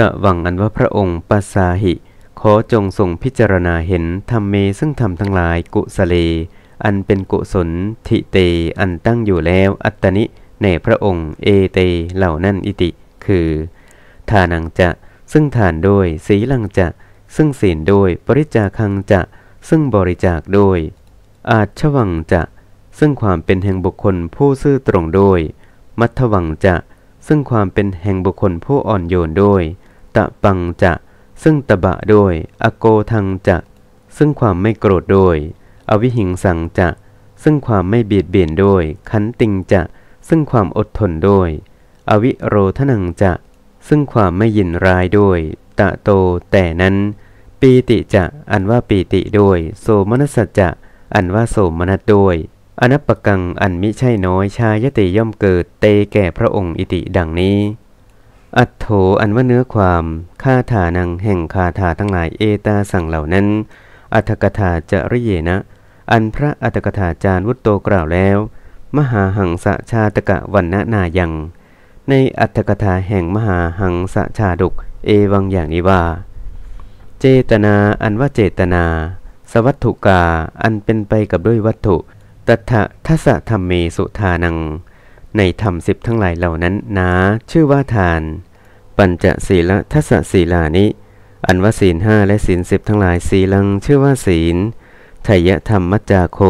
ตะวังอันว่าพระองค์ปัสสาหิ ขอจงทรงพิจารณาเห็นธรรมเมซึ่งทำทั้งหลายกุสเลอันเป็นกุศลทิเตอันตั้งอยู่แล้ว อัตตนิในพระองค์ เอเตเหล่านั่นอิติ คือทานังจะซึ่งทานโดยสีลังจะซึ่งศีลโดยปริจาคังจะซึ่งบริจาคโดย อาชวังจะซึ่งความเป็นแห่งบุคคลผู้ซื่อตรงโดยมัทวังจะซึ่งความเป็นแห่งบุคคลผู้อ่อนโยนโดยตะปังจะซึ่งตะบะโดยอโกทังจะ ซึ่งความไม่โกรธโดยอวิหิงสังจะ ซึ่งความไม่เบียดเบียนโดยขันติงจะซึ่งความอดทนโดยอวิโรธนังจะ ซึ่งความไม่ยินร้ายโดยตะโตแต่นั้น ปีติจะอันว่าปีติโดยโสมนัสจะอันว่าโสมนัสโดยอนัปปกังอันมิใช่น้อยชายติย่อมเกิดเตแก่พระองค์อิติดังนี้อัตโถอันว่าเนื้อความคาถานังแห่งคาถาทั้งหลายเอตาสั่งเหล่านั้น อัตถกถาจะริเยนะ อันพระอัตถกถาจารย์วุตโตกล่าวแล้ว มหาหังสะชาตกะวันณนายัง ในอัตถกถาแห่งมหาหังสะชาดุก เอวังอย่างนี้ว่า เจตนาอันว่าเจตนา สวัตถุกาอันเป็นไปกับด้วยวัตถุตัทะทัศธรรมเมสุทานัง ในธรรมสิบทั้งหลายเหล่านั้นนาชื่อว่าทานปัญจศีลทัศศีลานิอันว่าศีลห้าและศีลสิบทั้งหลายศีลังชื่อว่าศีลไถยธรรมมัจจาโค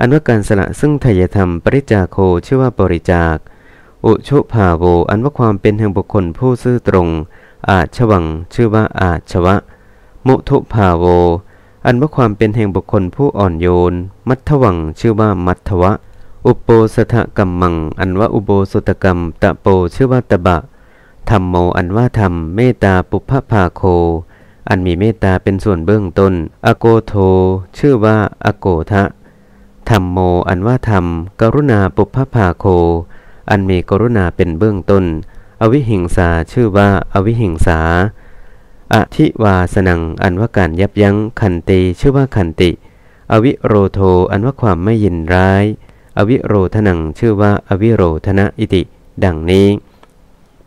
อันว่าการสละซึ่งไถยธรรมปริจาโคชื่อว่าบริจาค อุชุภาโว อันว่าความเป็นแห่งบุคคลผู้ซื่อตรง อาชวังชื่อว่าอาชวะ มุทุภาโว อันว่าความเป็นแห่งบุคคลผู้อ่อนโยนมัทวังชื่อว่ามัทวะ อุปโปสถกรรมังอันว่าอุโบสถกรรมตะโปชื่อว่าตะบะธรรมโมอันว่าธรรมเมตตาปุพพาโค อันมีเมตตาเป็นส่วนเบื้องต้น อโกโท ชื่อว่าอโกทะธรรมโมอันว่าธรรม กรุณาปุพพาโค อันมีกรุณาเป็นเบื้องต้น อวิหิงสาชื่อว่าอวิหิงสาอธิวาสนัง อันว่าการยับยั้งขันติชื่อว่าขันติ อวิโรโทอันว่าความไม่ยินร้าย อวิโรธนังชื่อว่าอวิโรธนะอิติ ดังนี้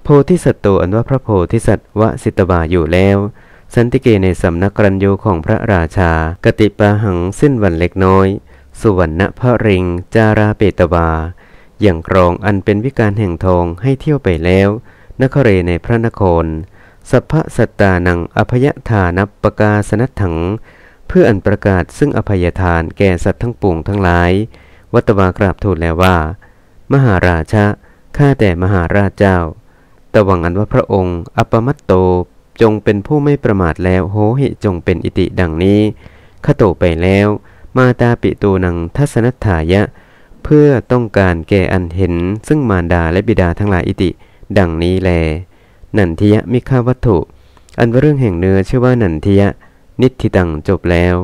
โพธิสัต์ตอันว่าพระโพธิสัตว์วสิตบาอยู่แล้ว สันติเกในสำนักกรัญโยของพระราชา กติปาหังสิ้นวันเล็กน้อยสุวรรณพระริงจาราเปตบาอย่างครองอันเป็นวิการแห่งทองให้เที่ยวไปแล้วนครเรในพระนคร สัพพสัตตานังอภยทานับประกาสนัตถัง เพื่ออันประกาศซึ่งอภัยทานแก่สัตว์ทั้งปวงทั้งหลายวัตวากราบทูลแล้วว่า มหาราชะข้าแต่มหาราชเจ้าตวังอันว่าพระองค์ อัปมัตโตจงเป็นผู้ไม่ประมาทแล้วโหหิจงเป็นอิติ ดังนี้ ขโตไปแล้วมาตาปิตูนังทัศนัฐายะ เพื่อต้องการแก่อันเห็นซึ่งมารดาและบิดาทั้งหลายอิติ ดังนี้แลนันทิยะมิฆาวัตถุ อันว่าเรื่องแห่งเนื้อชื่อว่านันทิยะ นิธิตังจบแล้ว